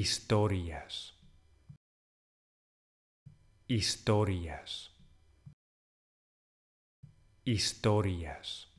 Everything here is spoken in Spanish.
historias, historias, historias.